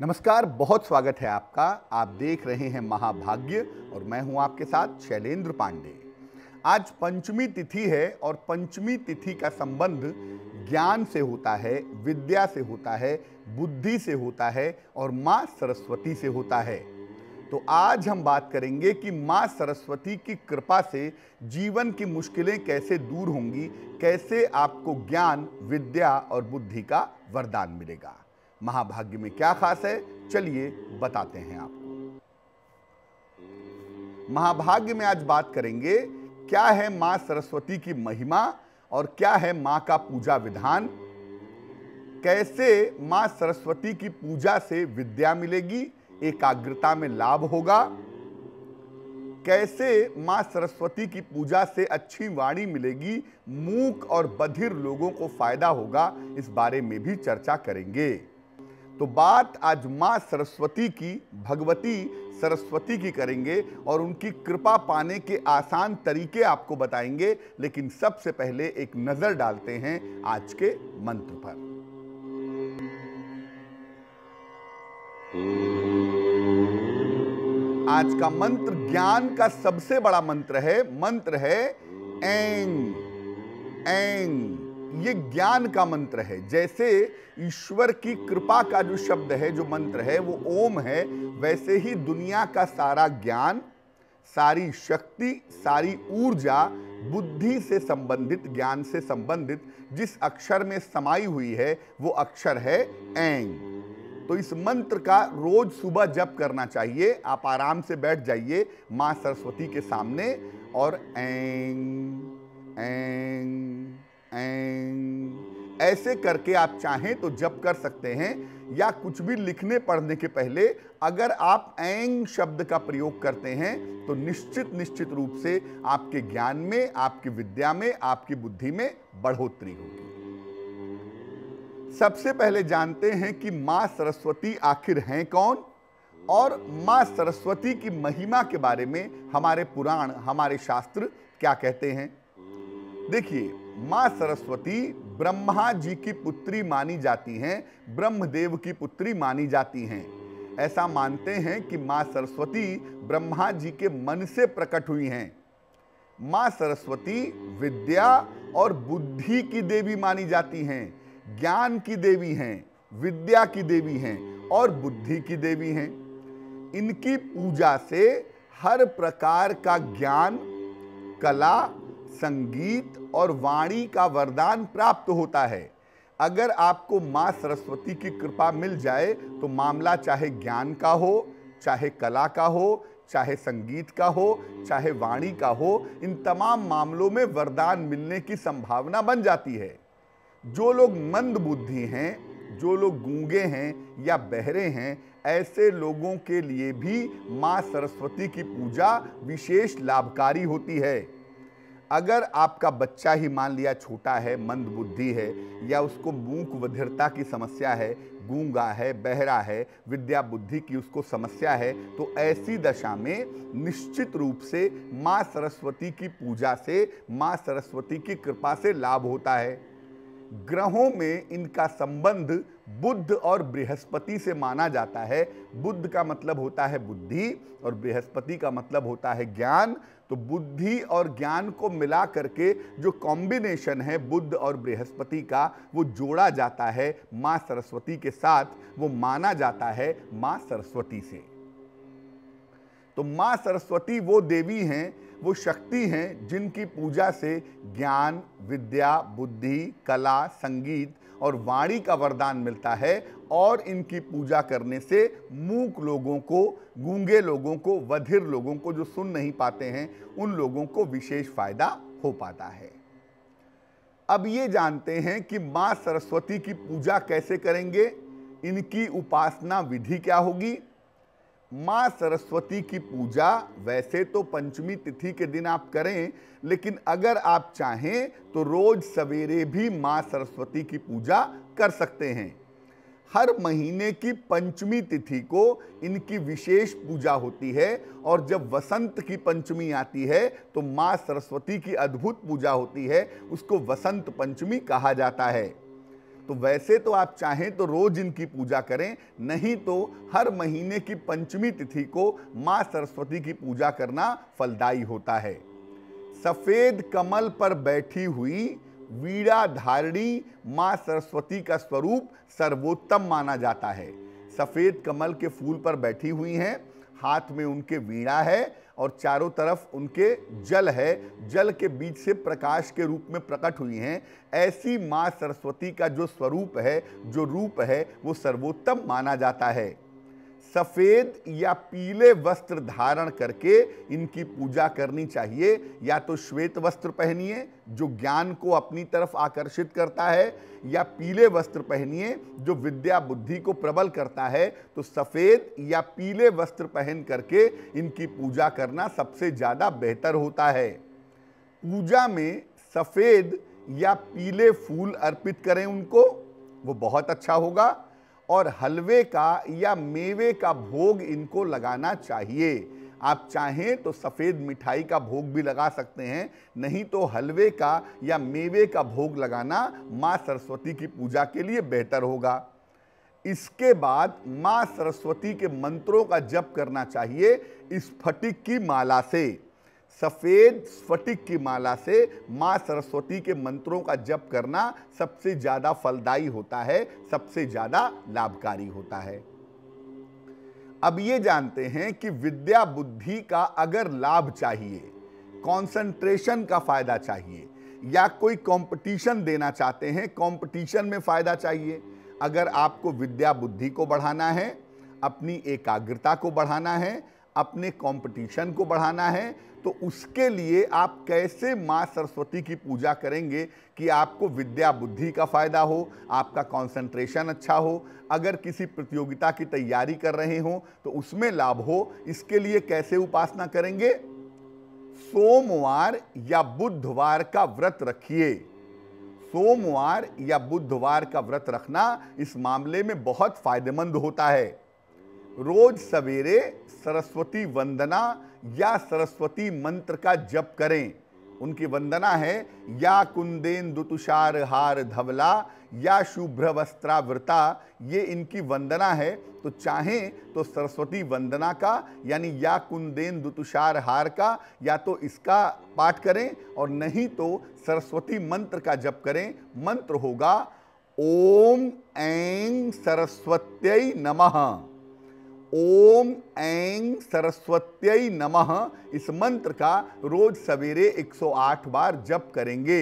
नमस्कार बहुत स्वागत है आपका आप देख रहे हैं महाभाग्य और मैं हूं आपके साथ शैलेंद्र पांडे आज पंचमी तिथि है और पंचमी तिथि का संबंध ज्ञान से होता है विद्या से होता है बुद्धि से होता है और माँ सरस्वती से होता है तो आज हम बात करेंगे कि माँ सरस्वती की कृपा से जीवन की मुश्किलें कैसे दूर होंगी कैसे आपको ज्ञान विद्या और बुद्धि का वरदान मिलेगा महाभाग्य में क्या खास है चलिए बताते हैं आप महाभाग्य में आज बात करेंगे क्या है मां सरस्वती की महिमा और क्या है मां का पूजा विधान कैसे मां सरस्वती की पूजा से विद्या मिलेगी एकाग्रता में लाभ होगा कैसे मां सरस्वती की पूजा से अच्छी वाणी मिलेगी मूक और बधिर लोगों को फायदा होगा इस बारे में भी चर्चा करेंगे तो बात आज माँ सरस्वती की भगवती सरस्वती की करेंगे और उनकी कृपा पाने के आसान तरीके आपको बताएंगे लेकिन सबसे पहले एक नज़र डालते हैं आज के मंत्र पर आज का मंत्र ज्ञान का सबसे बड़ा मंत्र है मंत्र है एंग एंग ये ज्ञान का मंत्र है जैसे ईश्वर की कृपा का जो शब्द है जो मंत्र है वो ओम है वैसे ही दुनिया का सारा ज्ञान सारी शक्ति सारी ऊर्जा बुद्धि से संबंधित ज्ञान से संबंधित जिस अक्षर में समाई हुई है वो अक्षर है ऐंग तो इस मंत्र का रोज सुबह जप करना चाहिए आप आराम से बैठ जाइए माँ सरस्वती के सामने और ऐंग ऐंग एंग ऐसे करके आप चाहें तो जप कर सकते हैं या कुछ भी लिखने पढ़ने के पहले अगर आप एंग शब्द का प्रयोग करते हैं तो निश्चित निश्चित रूप से आपके ज्ञान में आपकी विद्या में आपकी बुद्धि में बढ़ोतरी होगी सबसे पहले जानते हैं कि माँ सरस्वती आखिर हैं कौन और माँ सरस्वती की महिमा के बारे में हमारे पुराण हमारे शास्त्र क्या कहते हैं देखिए माँ सरस्वती ब्रह्मा जी की पुत्री मानी जाती हैं ब्रह्मदेव की पुत्री मानी जाती हैं ऐसा मानते हैं कि माँ सरस्वती ब्रह्मा जी के मन से प्रकट हुई हैं माँ सरस्वती विद्या और बुद्धि की देवी मानी जाती हैं ज्ञान की देवी हैं विद्या की देवी हैं और बुद्धि की देवी हैं इनकी पूजा से हर प्रकार का ज्ञान कला संगीत और वाणी का वरदान प्राप्त होता है अगर आपको माँ सरस्वती की कृपा मिल जाए तो मामला चाहे ज्ञान का हो चाहे कला का हो चाहे संगीत का हो चाहे वाणी का हो इन तमाम मामलों में वरदान मिलने की संभावना बन जाती है जो लोग मंद बुद्धि हैं जो लोग गूंगे हैं या बहरे हैं ऐसे लोगों के लिए भी माँ सरस्वती की पूजा विशेष लाभकारी होती है अगर आपका बच्चा ही मान लिया छोटा है मंद बुद्धि है या उसको मूक वधिरता की समस्या है गूंगा है बहरा है विद्या बुद्धि की उसको समस्या है तो ऐसी दशा में निश्चित रूप से माँ सरस्वती की पूजा से माँ सरस्वती की कृपा से लाभ होता है ग्रहों में इनका संबंध बुद्ध और बृहस्पति से माना जाता है बुद्ध का मतलब होता है बुद्धि और बृहस्पति का मतलब होता है ज्ञान तो बुद्धि और ज्ञान को मिला करके जो कॉम्बिनेशन है बुद्ध और बृहस्पति का वो जोड़ा जाता है माँ सरस्वती के साथ वो माना जाता है माँ सरस्वती से तो माँ सरस्वती वो देवी हैं वो शक्ति हैं जिनकी पूजा से ज्ञान विद्या बुद्धि कला संगीत और वाणी का वरदान मिलता है और इनकी पूजा करने से मूक लोगों को गूंगे लोगों को वधिर लोगों को जो सुन नहीं पाते हैं उन लोगों को विशेष फायदा हो पाता है अब ये जानते हैं कि माँ सरस्वती की पूजा कैसे करेंगे इनकी उपासना विधि क्या होगी माँ सरस्वती की पूजा वैसे तो पंचमी तिथि के दिन आप करें लेकिन अगर आप चाहें तो रोज सवेरे भी माँ सरस्वती की पूजा कर सकते हैं हर महीने की पंचमी तिथि को इनकी विशेष पूजा होती है और जब वसंत की पंचमी आती है तो माँ सरस्वती की अद्भुत पूजा होती है उसको वसंत पंचमी कहा जाता है तो वैसे तो आप चाहें तो रोज इनकी पूजा करें नहीं तो हर महीने की पंचमी तिथि को माँ सरस्वती की पूजा करना फलदायी होता है सफेद कमल पर बैठी हुई वीड़ा धारणी माँ सरस्वती का स्वरूप सर्वोत्तम माना जाता है सफेद कमल के फूल पर बैठी हुई हैं हाथ में उनके वीड़ा है और चारों तरफ उनके जल है जल के बीच से प्रकाश के रूप में प्रकट हुई हैं ऐसी माँ सरस्वती का जो स्वरूप है जो रूप है वो सर्वोत्तम माना जाता है सफेद या पीले वस्त्र धारण करके इनकी पूजा करनी चाहिए या तो श्वेत वस्त्र पहनिए जो ज्ञान को अपनी तरफ आकर्षित करता है या पीले वस्त्र पहनिए जो विद्या बुद्धि को प्रबल करता है तो सफेद या पीले वस्त्र पहन करके इनकी पूजा करना सबसे ज्यादा बेहतर होता है पूजा में सफेद या पीले फूल अर्पित करें उनको वो बहुत अच्छा होगा और हलवे का या मेवे का भोग इनको लगाना चाहिए आप चाहें तो सफ़ेद मिठाई का भोग भी लगा सकते हैं नहीं तो हलवे का या मेवे का भोग लगाना माँ सरस्वती की पूजा के लिए बेहतर होगा इसके बाद माँ सरस्वती के मंत्रों का जप करना चाहिए स्फटिक की माला से सफ़ेद स्फटिक की माला से माँ सरस्वती के मंत्रों का जप करना सबसे ज़्यादा फलदायी होता है सबसे ज़्यादा लाभकारी होता है अब ये जानते हैं कि विद्या बुद्धि का अगर लाभ चाहिए कंसंट्रेशन का फ़ायदा चाहिए या कोई कंपटीशन देना चाहते हैं कंपटीशन में फ़ायदा चाहिए अगर आपको विद्या बुद्धि को बढ़ाना है अपनी एकाग्रता को बढ़ाना है अपने कंपटीशन को बढ़ाना है तो उसके लिए आप कैसे माँ सरस्वती की पूजा करेंगे कि आपको विद्या बुद्धि का फ़ायदा हो आपका कंसंट्रेशन अच्छा हो अगर किसी प्रतियोगिता की तैयारी कर रहे हो तो उसमें लाभ हो इसके लिए कैसे उपासना करेंगे सोमवार या बुधवार का व्रत रखिए सोमवार या बुधवार का व्रत रखना इस मामले में बहुत फायदेमंद होता है रोज सवेरे सरस्वती वंदना या सरस्वती मंत्र का जप करें उनकी वंदना है या कुंदेन दुतुषार हार धवला या शुभ्र वस्त्रावृता ये इनकी वंदना है तो चाहें तो सरस्वती वंदना का यानी या कुंदेन दुतुषार हार का या तो इसका पाठ करें और नहीं तो सरस्वती मंत्र का जप करें मंत्र होगा ओम ऐं सरस्वत्य नमः ओम ऐं सरस्वत्यय नमः इस मंत्र का रोज सवेरे 108 बार जप करेंगे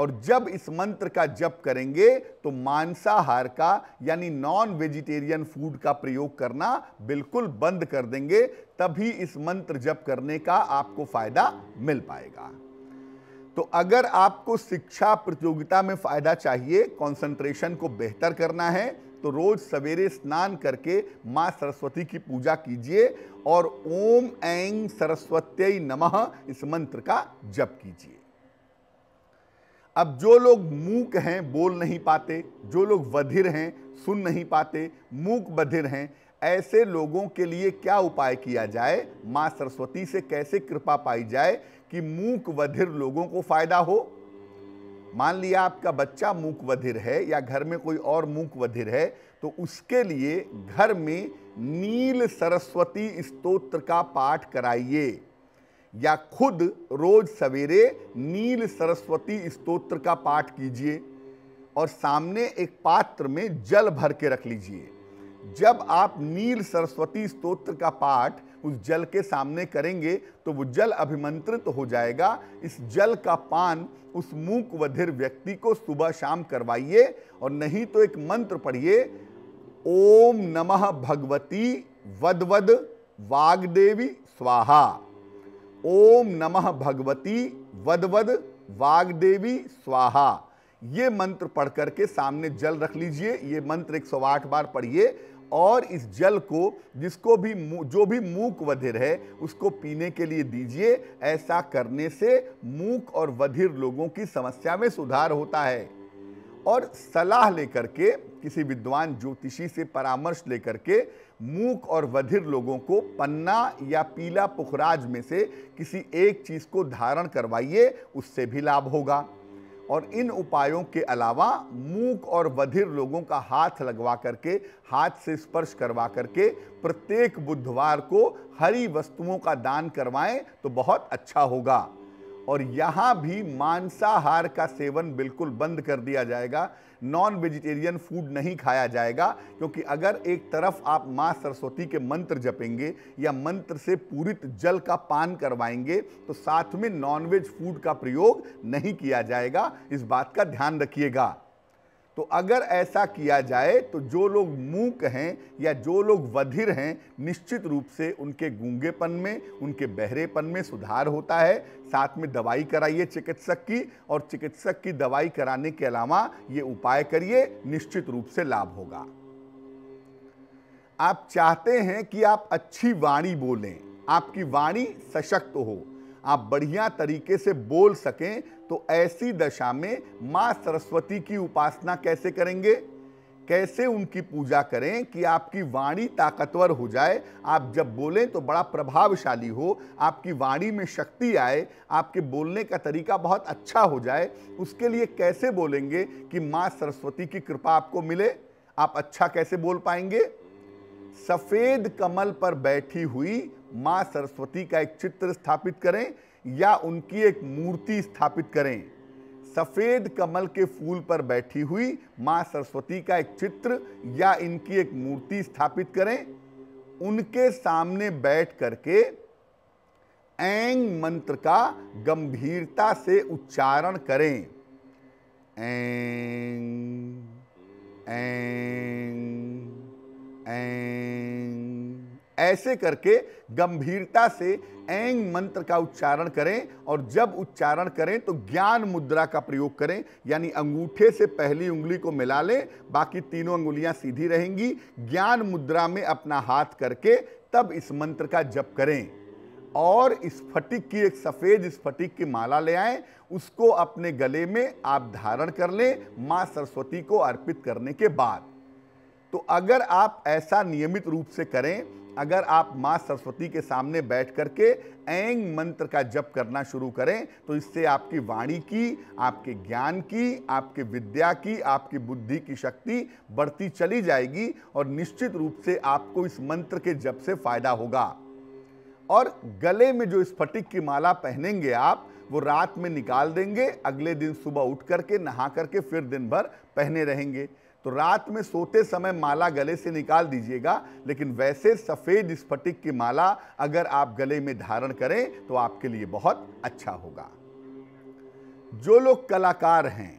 और जब इस मंत्र का जप करेंगे तो मांसाहार का यानी नॉन वेजिटेरियन फूड का प्रयोग करना बिल्कुल बंद कर देंगे तभी इस मंत्र जप करने का आपको फायदा मिल पाएगा तो अगर आपको शिक्षा प्रतियोगिता में फायदा चाहिए कंसंट्रेशन को बेहतर करना है तो रोज सवेरे स्नान करके माँ सरस्वती की पूजा कीजिए और ओम ऐं सरस्वती नमः इस मंत्र का जप कीजिए अब जो लोग मूक हैं बोल नहीं पाते जो लोग बधिर हैं सुन नहीं पाते मूक बधिर हैं ऐसे लोगों के लिए क्या उपाय किया जाए माँ सरस्वती से कैसे कृपा पाई जाए कि मूक बधिर लोगों को फायदा हो मान लिया आपका बच्चा मूक वधिर है या घर में कोई और मूक वधिर है तो उसके लिए घर में नील सरस्वती स्तोत्र का पाठ कराइए या खुद रोज सवेरे नील सरस्वती स्तोत्र का पाठ कीजिए और सामने एक पात्र में जल भर के रख लीजिए जब आप नील सरस्वती स्तोत्र का पाठ उस जल के सामने करेंगे तो वो जल अभिमंत्रित हो जाएगा इस जल का पान उस मूक वधिर व्यक्ति को सुबह शाम करवाइए और नहीं तो एक मंत्र पढ़िए ओम नमः भगवती वदवद वागदेवी स्वाहा ओम नमः भगवती वदवद वागदेवी स्वाहा ये मंत्र पढ़ करके सामने जल रख लीजिए ये मंत्र 108 बार पढ़िए और इस जल को जिसको भी जो भी मूक वधिर है उसको पीने के लिए दीजिए ऐसा करने से मूक और वधिर लोगों की समस्या में सुधार होता है और सलाह लेकर के किसी विद्वान ज्योतिषी से परामर्श लेकर के मूक और वधिर लोगों को पन्ना या पीला पुखराज में से किसी एक चीज़ को धारण करवाइए उससे भी लाभ होगा और इन उपायों के अलावा मूक और बधिर लोगों का हाथ लगवा करके हाथ से स्पर्श करवा करके प्रत्येक बुधवार को हरी वस्तुओं का दान करवाएं तो बहुत अच्छा होगा और यहाँ भी मांसाहार का सेवन बिल्कुल बंद कर दिया जाएगा नॉन वेजिटेरियन फूड नहीं खाया जाएगा क्योंकि अगर एक तरफ आप माँ सरस्वती के मंत्र जपेंगे या मंत्र से पूरित जल का पान करवाएंगे तो साथ में नॉनवेज फूड का प्रयोग नहीं किया जाएगा इस बात का ध्यान रखिएगा तो अगर ऐसा किया जाए तो जो लोग मूक हैं या जो लोग वधिर हैं निश्चित रूप से उनके गूंगेपन में उनके बहरेपन में सुधार होता है साथ में दवाई कराइए चिकित्सक की और चिकित्सक की दवाई कराने के अलावा ये उपाय करिए निश्चित रूप से लाभ होगा आप चाहते हैं कि आप अच्छी वाणी बोलें आपकी वाणी सशक्त हो आप बढ़िया तरीके से बोल सकें तो ऐसी दशा में माँ सरस्वती की उपासना कैसे करेंगे कैसे उनकी पूजा करें कि आपकी वाणी ताकतवर हो जाए आप जब बोलें तो बड़ा प्रभावशाली हो आपकी वाणी में शक्ति आए आपके बोलने का तरीका बहुत अच्छा हो जाए उसके लिए कैसे बोलेंगे कि माँ सरस्वती की कृपा आपको मिले आप अच्छा कैसे बोल पाएंगे सफ़ेद कमल पर बैठी हुई माँ सरस्वती का एक चित्र स्थापित करें या उनकी एक मूर्ति स्थापित करें सफ़ेद कमल के फूल पर बैठी हुई माँ सरस्वती का एक चित्र या इनकी एक मूर्ति स्थापित करें उनके सामने बैठ करके एंग मंत्र का गंभीरता से उच्चारण करें एंग, एंग, एंग, ऐसे करके गंभीरता से एंग मंत्र का उच्चारण करें और जब उच्चारण करें तो ज्ञान मुद्रा का प्रयोग करें यानी अंगूठे से पहली उंगली को मिला लें बाकी तीनों उंगलियां सीधी रहेंगी ज्ञान मुद्रा में अपना हाथ करके तब इस मंत्र का जप करें और स्फटिक की एक सफ़ेद स्फटिक की माला ले आए उसको अपने गले में आप धारण कर लें माँ सरस्वती को अर्पित करने के बाद तो अगर आप ऐसा नियमित रूप से करें अगर आप माँ सरस्वती के सामने बैठ करके एंग मंत्र का जप करना शुरू करें तो इससे आपकी वाणी की आपके ज्ञान की आपके विद्या की आपकी बुद्धि की शक्ति बढ़ती चली जाएगी और निश्चित रूप से आपको इस मंत्र के जप से फायदा होगा और गले में जो स्फटिक की माला पहनेंगे आप वो रात में निकाल देंगे अगले दिन सुबह उठ करके नहा करके फिर दिन भर पहने रहेंगे तो रात में सोते समय माला गले से निकाल दीजिएगा लेकिन वैसे सफ़ेद स्फटिक की माला अगर आप गले में धारण करें तो आपके लिए बहुत अच्छा होगा जो लोग कलाकार हैं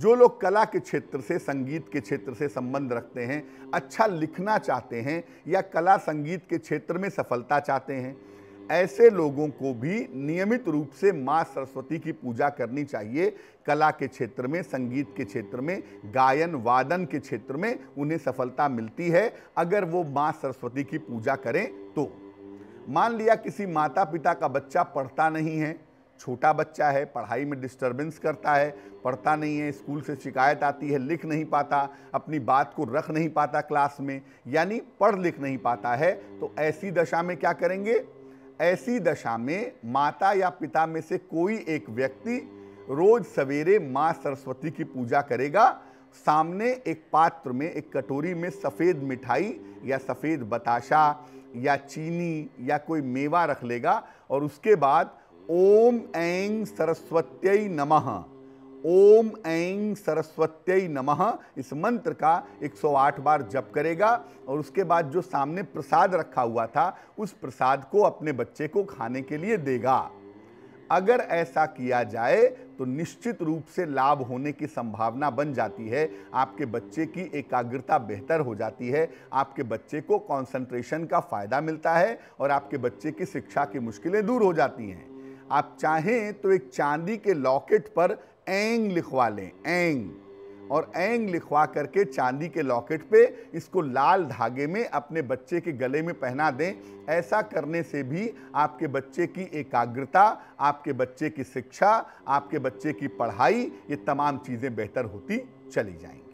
जो लोग कला के क्षेत्र से संगीत के क्षेत्र से संबंध रखते हैं अच्छा लिखना चाहते हैं या कला संगीत के क्षेत्र में सफलता चाहते हैं ऐसे लोगों को भी नियमित रूप से माँ सरस्वती की पूजा करनी चाहिए कला के क्षेत्र में संगीत के क्षेत्र में गायन वादन के क्षेत्र में उन्हें सफलता मिलती है अगर वो माँ सरस्वती की पूजा करें तो मान लिया किसी माता पिता का बच्चा पढ़ता नहीं है छोटा बच्चा है पढ़ाई में डिस्टर्बेंस करता है पढ़ता नहीं है स्कूल से शिकायत आती है लिख नहीं पाता अपनी बात को रख नहीं पाता क्लास में यानी पढ़ लिख नहीं पाता है तो ऐसी दशा में क्या करेंगे ऐसी दशा में माता या पिता में से कोई एक व्यक्ति रोज सवेरे माँ सरस्वती की पूजा करेगा सामने एक पात्र में एक कटोरी में सफ़ेद मिठाई या सफ़ेद बताशा या चीनी या कोई मेवा रख लेगा और उसके बाद ओम ऐं सरस्वत्य नमः ओम ऐं सरस्वत्य नमः इस मंत्र का 108 बार जप करेगा और उसके बाद जो सामने प्रसाद रखा हुआ था उस प्रसाद को अपने बच्चे को खाने के लिए देगा अगर ऐसा किया जाए तो निश्चित रूप से लाभ होने की संभावना बन जाती है आपके बच्चे की एकाग्रता बेहतर हो जाती है आपके बच्चे को कंसंट्रेशन का फ़ायदा मिलता है और आपके बच्चे की शिक्षा की मुश्किलें दूर हो जाती हैं आप चाहें तो एक चांदी के लॉकेट पर एंग लिखवा लें एंग और एंग लिखवा करके चांदी के लॉकेट पे इसको लाल धागे में अपने बच्चे के गले में पहना दें ऐसा करने से भी आपके बच्चे की एकाग्रता आपके बच्चे की शिक्षा आपके बच्चे की पढ़ाई ये तमाम चीज़ें बेहतर होती चली जाएंगी